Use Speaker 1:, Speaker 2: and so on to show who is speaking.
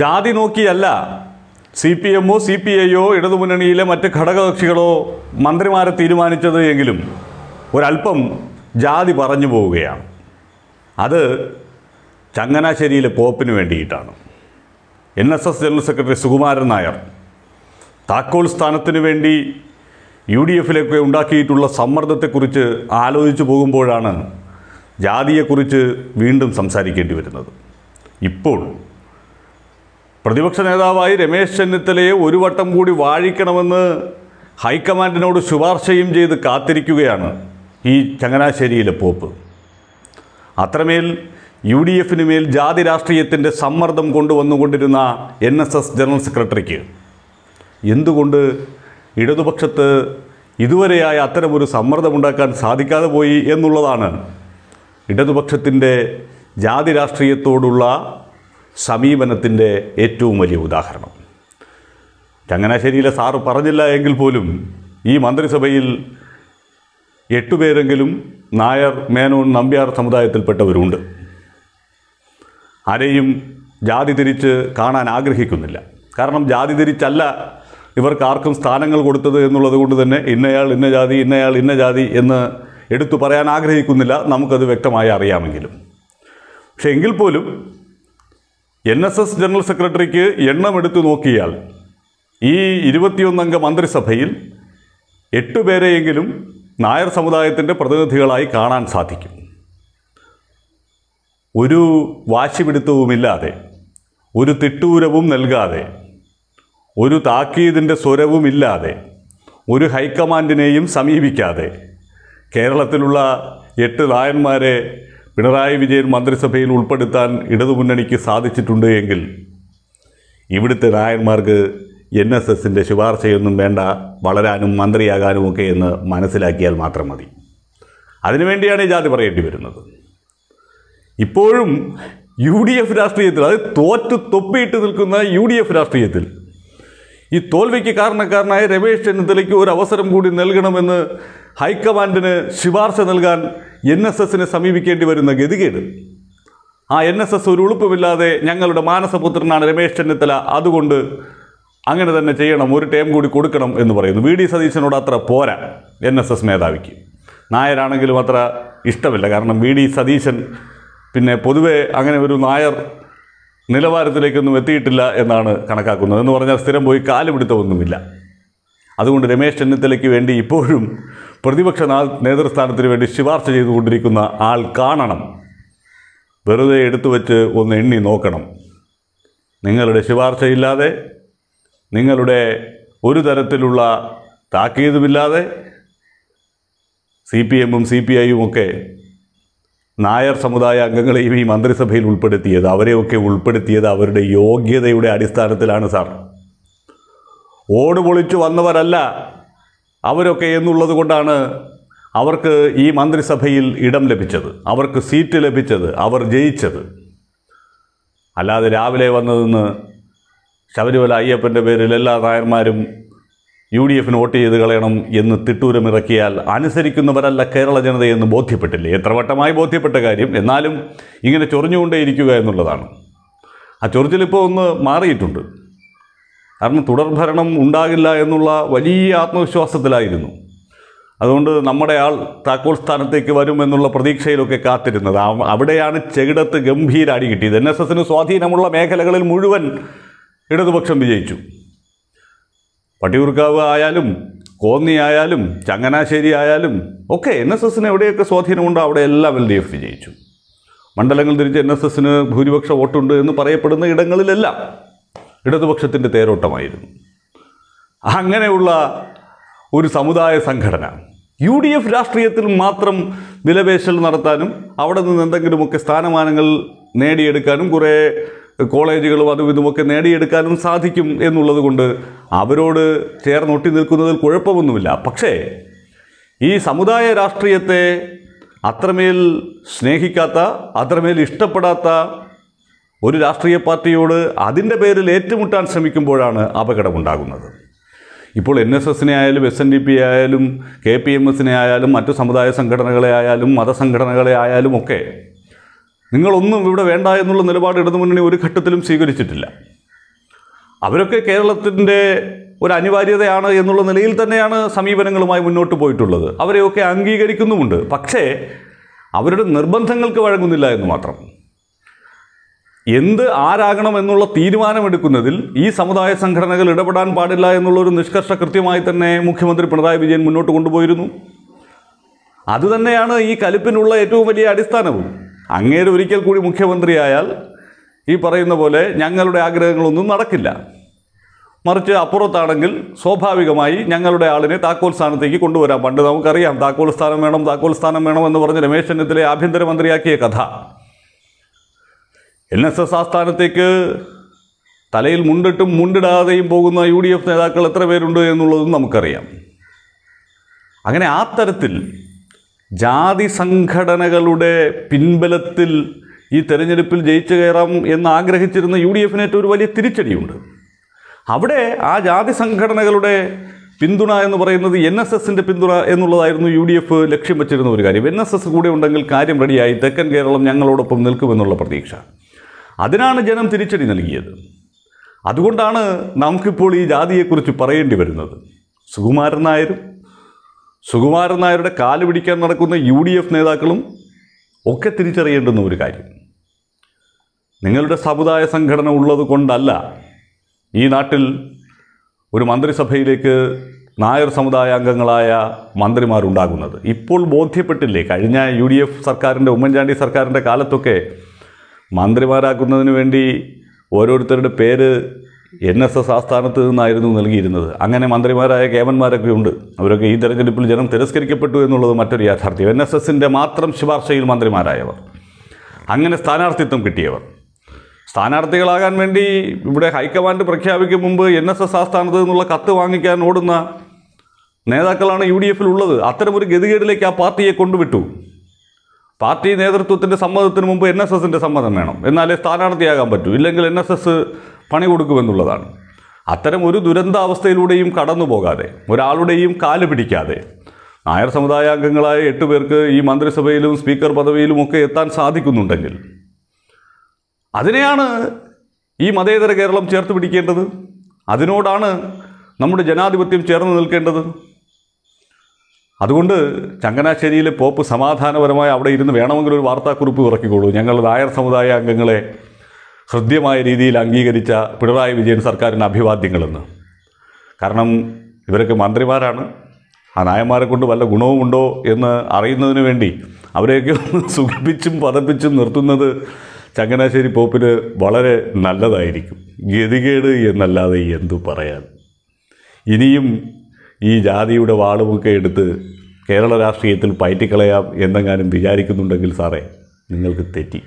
Speaker 1: ജാതി നോക്കിയല്ല C P എമ്മോ സി പി ഐയോ ഇടതുമുന്നണിയിലെ മറ്റ് ഘടകകക്ഷികളോ മന്ത്രിമാരെ തീരുമാനിച്ചത് എങ്കിലും ഒരല്പം ജാതി പറഞ്ഞു പോവുകയാണ് അത് ചങ്ങനാശ്ശേരിയിലെ പോപ്പിന് വേണ്ടിയിട്ടാണ് N S S general secretary Sukumaran Nair താക്കോൽ സ്ഥാനത്തിന് വേണ്ടി യു ഡി എഫിലൊക്കെ ഉണ്ടാക്കിയിട്ടുള്ള സമ്മർദ്ദത്തെക്കുറിച്ച് ആലോചിച്ചു പോകുമ്പോഴാണ് ജാതിയെക്കുറിച്ച് വീണ്ടും സംസാരിക്കേണ്ടി വരുന്നത് ഇപ്പോൾ പ്രതിപക്ഷ നേതാവായി രമേശ് ചെന്നിത്തലയെ ഒരു വട്ടം കൂടി വാഴിക്കണമെന്ന് ഹൈക്കമാൻഡിനോട് ശുപാർശയും ചെയ്ത് കാത്തിരിക്കുകയാണ് ഈ ചങ്ങനാശ്ശേരിയിലെ പോപ്പ് അത്രമേൽ യു ഡി എഫിന് മേൽ ജാതി രാഷ്ട്രീയത്തിൻ്റെ സമ്മർദ്ദം കൊണ്ടുവന്നുകൊണ്ടിരുന്ന എൻ എസ് എസ് ജനറൽ സെക്രട്ടറിക്ക് എന്തുകൊണ്ട് ഇടതുപക്ഷത്ത് ഇതുവരെയായി അത്തരമൊരു സമ്മർദ്ദമുണ്ടാക്കാൻ സാധിക്കാതെ പോയി എന്നുള്ളതാണ് ഇടതുപക്ഷത്തിൻ്റെ ജാതി രാഷ്ട്രീയത്തോടുള്ള സമീപനത്തിൻ്റെ ഏറ്റവും വലിയ ഉദാഹരണം ചങ്ങനാശ്ശേരിയിലെ സാറ് പറഞ്ഞില്ല എങ്കിൽ പോലും ഈ മന്ത്രിസഭയിൽ എട്ടുപേരെങ്കിലും നായർ മേനോൻ നമ്പ്യാർ സമുദായത്തിൽപ്പെട്ടവരുണ്ട് ആരെയും ജാതി തിരിച്ച് കാണാൻ ആഗ്രഹിക്കുന്നില്ല കാരണം ജാതി തിരിച്ചല്ല ഇവർക്ക് ആർക്കും സ്ഥാനങ്ങൾ കൊടുത്തത് എന്നുള്ളത് കൊണ്ട് തന്നെ ഇന്നയാൾ ഇന്ന ജാതി ഇന്നയാൾ ഇന്ന ജാതി എന്ന് എടുത്തു പറയാൻ ആഗ്രഹിക്കുന്നില്ല നമുക്കത് വ്യക്തമായി അറിയാമെങ്കിലും പക്ഷേ എങ്കിൽ പോലും എൻ എസ് എസ് ജനറൽ സെക്രട്ടറിക്ക് എണ്ണമെടുത്തു നോക്കിയാൽ ഈ ഇരുപത്തിയൊന്നംഗ മന്ത്രിസഭയിൽ എട്ട് പേരെയെങ്കിലും നായർ സമുദായത്തിൻ്റെ പ്രതിനിധികളായി കാണാൻ സാധിക്കും ഒരു വാശിപിടുത്തവുമില്ലാതെ ഒരു തിട്ടൂരവും നൽകാതെ ഒരു താക്കീതിൻ്റെ സ്വരവുമില്ലാതെ ഒരു ഹൈക്കമാൻഡിനെയും സമീപിക്കാതെ കേരളത്തിലുള്ള എട്ട് നായന്മാരെ പിണറായി വിജയൻ മന്ത്രിസഭയിൽ ഉൾപ്പെടുത്താൻ ഇടതുമുന്നണിക്ക് സാധിച്ചിട്ടുണ്ട് എങ്കിൽ ഇവിടുത്തെ നായന്മാർക്ക് എൻ എസ് എസിൻ്റെ ശുപാർശയൊന്നും വേണ്ട വളരാനും മന്ത്രിയാകാനുമൊക്കെ എന്ന് മനസ്സിലാക്കിയാൽ മാത്രം മതി അതിനുവേണ്ടിയാണ് ഈ ജാതി പറയേണ്ടി വരുന്നത് ഇപ്പോഴും യു ഡി എഫ് രാഷ്ട്രീയത്തിൽ അത് തോറ്റ് തൊപ്പിയിട്ട് നിൽക്കുന്ന യു ഡി എഫ് രാഷ്ട്രീയത്തിൽ ഈ തോൽവിക്ക് കാരണക്കാരനായ രമേശ് ചെന്നിത്തലയ്ക്ക് ഒരു അവസരം കൂടി നൽകണമെന്ന് ഹൈക്കമാൻഡിന് ശുപാർശ നൽകാൻ എൻ എസ് എസിനെ സമീപിക്കേണ്ടി വരുന്ന ഗതികേട് ആ എൻ എസ് എസ് ഒരു ഉളുപ്പുമില്ലാതെ ഞങ്ങളുടെ മാനസപുത്രനാണ് രമേശ് ചെന്നിത്തല അതുകൊണ്ട് അങ്ങനെ തന്നെ ചെയ്യണം ഒരു ടൈം കൂടി കൊടുക്കണം എന്ന് പറയുന്നു വി ഡി സതീശനോട് അത്ര പോരാ എൻ എസ് എസ് മേധാവിക്ക് നായരാണെങ്കിലും അത്ര ഇഷ്ടമില്ല കാരണം വി ഡി സതീശൻ പിന്നെ പൊതുവെ അങ്ങനെ ഒരു നായർ നിലവാരത്തിലേക്കൊന്നും എത്തിയിട്ടില്ല എന്നാണ് കണക്കാക്കുന്നത് എന്ന് പറഞ്ഞാൽ സ്ഥിരം പോയി കാലുപിടുത്തമൊന്നുമില്ല അതുകൊണ്ട് രമേശ് ചെന്നിത്തലയ്ക്ക് വേണ്ടി ഇപ്പോഴും പ്രതിപക്ഷ നേതൃസ്ഥാനത്തിന് വേണ്ടി ശുപാർശ ചെയ്തുകൊണ്ടിരിക്കുന്ന ആൾ കാണണം വെറുതെ എടുത്തു വച്ച് ഒന്ന് എണ്ണി നോക്കണം നിങ്ങളുടെ ശുപാർശയില്ലാതെ നിങ്ങളുടെ ഒരു തരത്തിലുള്ള താക്കീതുമില്ലാതെ സി പി എമ്മും സി പി ഐയും ഒക്കെ നായർ സമുദായ അംഗങ്ങളെയും ഈ മന്ത്രിസഭയിൽ ഉൾപ്പെടുത്തിയത് അവരെയൊക്കെ ഉൾപ്പെടുത്തിയത് അവരുടെ യോഗ്യതയുടെ അടിസ്ഥാനത്തിലാണ് സാർ ഓട് പൊളിച്ചു വന്നവരല്ല അവരൊക്കെ എന്നുള്ളത് കൊണ്ടാണ് അവർക്ക് ഈ മന്ത്രിസഭയിൽ ഇടം ലഭിച്ചത് അവർക്ക് സീറ്റ് ലഭിച്ചത് അവർ ജയിച്ചത് അല്ലാതെ രാവിലെ വന്നതെന്ന് ശബരിമല അയ്യപ്പൻ്റെ പേരിൽ എല്ലാ നായന്മാരും യു ഡി എഫിന് വോട്ട് ചെയ്ത് കളയണം എന്ന് തിട്ടൂരമിറക്കിയാൽ അനുസരിക്കുന്നവരല്ല കേരള ജനതയെന്ന് ബോധ്യപ്പെട്ടില്ലേ എത്ര വട്ടമായി ബോധ്യപ്പെട്ട കാര്യം എന്നാലും ഇങ്ങനെ ചൊറിഞ്ഞുകൊണ്ടേയിരിക്കുക എന്നുള്ളതാണ് ആ ചൊറിച്ചിലിപ്പോൾ ഒന്ന് മാറിയിട്ടുണ്ട് കാരണം തുടർഭരണം ഉണ്ടാകില്ല എന്നുള്ള വലിയ ആത്മവിശ്വാസത്തിലായിരുന്നു അതുകൊണ്ട് നമ്മുടെ ആൾ താക്കോൽ സ്ഥാനത്തേക്ക് വരും എന്നുള്ള പ്രതീക്ഷയിലൊക്കെ കാത്തിരുന്നത് അവിടെയാണ് ചെകിടത്ത് ഗംഭീര അടി കിട്ടിയത് എൻ എസ് എസിന് സ്വാധീനമുള്ള മേഖലകളിൽ മുഴുവൻ ഇടതുപക്ഷം വിജയിച്ചു പട്ടിയൂർക്കാവ് ആയാലും കോന്നി ആയാലും ചങ്ങനാശ്ശേരി ആയാലും ഒക്കെ എൻ എസ് എസിന് എവിടെയൊക്കെ സ്വാധീനമുണ്ടോ അവിടെ എല്ലാം എൽ ഡി എഫ് വിജയിച്ചു മണ്ഡലങ്ങൾ തിരിച്ച് എൻ എസ് എസിന് ഭൂരിപക്ഷ വോട്ടുണ്ട് എന്ന് പറയപ്പെടുന്ന ഇടങ്ങളിലെല്ലാം ഇടതുപക്ഷത്തിൻ്റെ തേരോട്ടമായിരുന്നു അങ്ങനെയുള്ള ഒരു സമുദായ സംഘടന യു ഡി എഫ് രാഷ്ട്രീയത്തിൽ മാത്രം നിലവേശൽ നടത്താനും അവിടെ നിന്ന് എന്തെങ്കിലുമൊക്കെ സ്ഥാനമാനങ്ങൾ നേടിയെടുക്കാനും കുറേ കോളേജുകളും അതും ഇതുമൊക്കെ നേടിയെടുക്കാനും സാധിക്കും എന്നുള്ളത് കൊണ്ട് അവരോട് ചേർന്നൊട്ടി നിൽക്കുന്നതിൽ കുഴപ്പമൊന്നുമില്ല പക്ഷേ ഈ സമുദായ രാഷ്ട്രീയത്തെ അത്രമേൽ സ്നേഹിക്കാത്ത അത്രമേൽ ഇഷ്ടപ്പെടാത്ത ഒരു രാഷ്ട്രീയ പാർട്ടിയോട് അതിൻ്റെ പേരിൽ ഏറ്റുമുട്ടാൻ ശ്രമിക്കുമ്പോഴാണ് അപകടമുണ്ടാകുന്നത് ഇപ്പോൾ എൻ എസ് എസിനെ ആയാലും എസ് എൻ ഡി പി ആയാലും കെ പി എം എസിനെ ആയാലും മറ്റു സമുദായ സംഘടനകളെ ആയാലും മതസംഘടനകളെ ആയാലും ഒക്കെ നിങ്ങളൊന്നും ഇവിടെ വേണ്ട എന്നുള്ള നിലപാട് മുന്നണി ഒരു ഘട്ടത്തിലും സ്വീകരിച്ചിട്ടില്ല അവരൊക്കെ കേരളത്തിൻ്റെ ഒരു അനിവാര്യതയാണ് എന്നുള്ള നിലയിൽ തന്നെയാണ് സമീപനങ്ങളുമായി മുന്നോട്ട് പോയിട്ടുള്ളത് അവരെയൊക്കെ അംഗീകരിക്കുന്നുമുണ്ട് പക്ഷേ അവരുടെ നിർബന്ധങ്ങൾക്ക് വഴങ്ങുന്നില്ല എന്ന് മാത്രം എന്ത് ആരാകണം എന്നുള്ള തീരുമാനമെടുക്കുന്നതിൽ ഈ സമുദായ സംഘടനകൾ ഇടപെടാൻ പാടില്ല എന്നുള്ളൊരു നിഷ്കർഷ കൃത്യമായി തന്നെ മുഖ്യമന്ത്രി പിണറായി വിജയൻ മുന്നോട്ട് കൊണ്ടുപോയിരുന്നു അതുതന്നെയാണ് ഈ കലിപ്പിനുള്ള ഏറ്റവും വലിയ അടിസ്ഥാനവും അങ്ങേര് ഒരിക്കൽ കൂടി മുഖ്യമന്ത്രിയായാൽ ഈ പറയുന്ന പോലെ ഞങ്ങളുടെ ആഗ്രഹങ്ങളൊന്നും നടക്കില്ല മറിച്ച് അപ്പുറത്താണെങ്കിൽ സ്വാഭാവികമായി ഞങ്ങളുടെ ആളിനെ താക്കോൽ സ്ഥാനത്തേക്ക് കൊണ്ടുവരാം പണ്ട് നമുക്കറിയാം താക്കോൽ സ്ഥാനം വേണം താക്കോൽ സ്ഥാനം വേണം എന്ന് പറഞ്ഞ് രമേശ് ചെന്നിത്തലെ ആഭ്യന്തരമന്ത്രിയാക്കിയ കഥ എൻ എസ് എസ് ആസ്ഥാനത്തേക്ക് തലയിൽ മുണ്ടിട്ടും മുണ്ടിടാതെയും പോകുന്ന യു ഡി എഫ് നേതാക്കൾ എത്ര പേരുണ്ട് എന്നുള്ളതും നമുക്കറിയാം അങ്ങനെ ആ തരത്തിൽ ജാതി സംഘടനകളുടെ പിൻബലത്തിൽ ഈ തെരഞ്ഞെടുപ്പിൽ ജയിച്ചു കയറാം എന്ന് ആഗ്രഹിച്ചിരുന്ന യു ഡി എഫിനേറ്റ് ഒരു വലിയ തിരിച്ചടിയുണ്ട് അവിടെ ആ ജാതി സംഘടനകളുടെ പിന്തുണ എന്ന് പറയുന്നത് എൻ എസ് എസിൻ്റെ പിന്തുണ എന്നുള്ളതായിരുന്നു യു ഡി എഫ് ലക്ഷ്യം വെച്ചിരുന്ന ഒരു കാര്യം എൻ എസ് എസ് കൂടെ ഉണ്ടെങ്കിൽ കാര്യം റെഡിയായി തെക്കൻ കേരളം ഞങ്ങളോടൊപ്പം നിൽക്കുമെന്നുള്ള പ്രതീക്ഷ അതിനാണ് ജനം തിരിച്ചടി നൽകിയത് അതുകൊണ്ടാണ് നമുക്കിപ്പോൾ ഈ ജാതിയെക്കുറിച്ച് പറയേണ്ടി വരുന്നത് സുകുമാരൻ നായരും സുകുമാരൻ നായരുടെ കാല് പിടിക്കാൻ നടക്കുന്ന യു ഡി എഫ് നേതാക്കളും ഒക്കെ തിരിച്ചറിയേണ്ടുന്ന ഒരു കാര്യം നിങ്ങളുടെ സമുദായ സംഘടന ഉള്ളത് കൊണ്ടല്ല ഈ നാട്ടിൽ ഒരു മന്ത്രിസഭയിലേക്ക് നായർ സമുദായ അംഗങ്ങളായ മന്ത്രിമാരുണ്ടാകുന്നത് ഇപ്പോൾ ബോധ്യപ്പെട്ടില്ലേ കഴിഞ്ഞ യു ഡി എഫ് സർക്കാരിൻ്റെ ഉമ്മൻചാണ്ടി സർക്കാരിൻ്റെ കാലത്തൊക്കെ മന്ത്രിമാരാക്കുന്നതിന് വേണ്ടി ഓരോരുത്തരുടെ പേര് എൻ എസ് എസ് ആസ്ഥാനത്ത് നിന്നായിരുന്നു നൽകിയിരുന്നത് അങ്ങനെ മന്ത്രിമാരായ കേമന്മാരൊക്കെ ഉണ്ട് അവരൊക്കെ ഈ തെരഞ്ഞെടുപ്പിൽ ജനം തിരസ്കരിക്കപ്പെട്ടു എന്നുള്ളത് മറ്റൊരു യാഥാർത്ഥ്യം എൻ എസ് എസിൻ്റെ മാത്രം ശുപാർശയിൽ മന്ത്രിമാരായവർ അങ്ങനെ സ്ഥാനാർത്ഥിത്വം കിട്ടിയവർ സ്ഥാനാർത്ഥികളാകാൻ വേണ്ടി ഇവിടെ ഹൈക്കമാൻഡ് പ്രഖ്യാപിക്കും മുമ്പ് എൻ എസ് എസ് ആസ്ഥാനത്ത് നിന്നുള്ള കത്ത് വാങ്ങിക്കാൻ ഓടുന്ന നേതാക്കളാണ് യു ഡി എഫിലുള്ളത് അത്തരമൊരു ഗതികേടിലേക്ക് ആ പാർട്ടിയെ കൊണ്ടുവിട്ടു പാർട്ടി നേതൃത്വത്തിൻ്റെ സമ്മതത്തിന് മുമ്പ് എൻ എസ് എസിൻ്റെ സമ്മതം വേണം എന്നാലേ സ്ഥാനാർത്ഥിയാകാൻ പറ്റൂ ഇല്ലെങ്കിൽ എൻ എസ് എസ് പണി കൊടുക്കുമെന്നുള്ളതാണ് അത്തരം ഒരു ദുരന്താവസ്ഥയിലൂടെയും കടന്നു പോകാതെ ഒരാളുടെയും കാല് പിടിക്കാതെ നായർ സമുദായ അംഗങ്ങളായ എട്ട് പേർക്ക് ഈ മന്ത്രിസഭയിലും സ്പീക്കർ പദവിയിലും ഒക്കെ എത്താൻ സാധിക്കുന്നുണ്ടെങ്കിൽ അതിനെയാണ് ഈ മതേതര കേരളം ചേർത്ത് പിടിക്കേണ്ടത് അതിനോടാണ് നമ്മുടെ ജനാധിപത്യം ചേർന്ന് നിൽക്കേണ്ടത് അതുകൊണ്ട് ചങ്ങനാശ്ശേരിയിലെ പോപ്പ് സമാധാനപരമായി അവിടെ ഇരുന്ന് വേണമെങ്കിൽ ഒരു വാർത്താക്കുറിപ്പ് ഇറക്കിക്കോളൂ ഞങ്ങൾ നായർ സമുദായ അംഗങ്ങളെ ഹൃദ്യമായ രീതിയിൽ അംഗീകരിച്ച പിണറായി വിജയൻ സർക്കാരിന് അഭിവാദ്യങ്ങളെന്ന് കാരണം ഇവരൊക്കെ മന്ത്രിമാരാണ് ആ നായന്മാരെ കൊണ്ട് വല്ല ഗുണവുമുണ്ടോ എന്ന് അറിയുന്നതിന് വേണ്ടി അവരെയൊക്കെ ഒന്ന് സുഖിപ്പിച്ചും പതപ്പിച്ചും നിർത്തുന്നത് ചങ്ങനാശ്ശേരി പോപ്പിന് വളരെ നല്ലതായിരിക്കും ഗതികേട് എന്നല്ലാതെ എന്തു പറയാൻ ഇനിയും ഈ ജാതിയുടെ വാളുമൊക്കെ എടുത്ത് കേരള രാഷ്ട്രീയത്തിൽ പയറ്റിക്കളയാം എന്നെങ്ങാനും വിചാരിക്കുന്നുണ്ടെങ്കിൽ സാറേ നിങ്ങൾക്ക് തെറ്റി